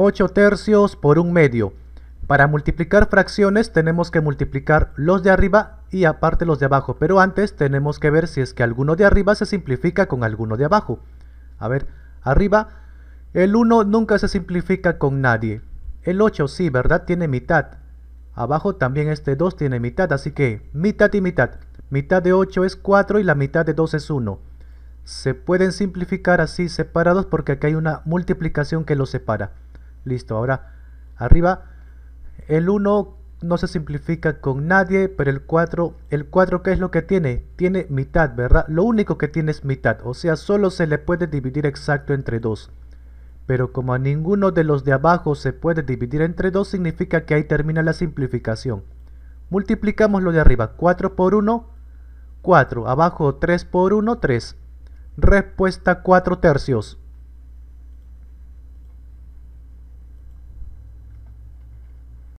8 tercios por un medio. Para multiplicar fracciones tenemos que multiplicar los de arriba y aparte los de abajo, pero antes tenemos que ver si es que alguno de arriba se simplifica con alguno de abajo. A ver, arriba, el 1 nunca se simplifica con nadie. El 8 sí, ¿verdad? Tiene mitad. Abajo también este 2 tiene mitad, así que mitad y mitad. Mitad de 8 es 4 y la mitad de 2 es 1. Se pueden simplificar así separados porque aquí hay una multiplicación que los separa. Listo, ahora arriba. El 1 no se simplifica con nadie, pero el 4, el 4 ¿qué es lo que tiene? Tiene mitad, ¿verdad? Lo único que tiene es mitad, o sea, solo se le puede dividir exacto entre 2. Pero como a ninguno de los de abajo se puede dividir entre 2, significa que ahí termina la simplificación. Multiplicamos lo de arriba, 4 por 1, 4, abajo 3 por 1, 3. Respuesta 4 tercios.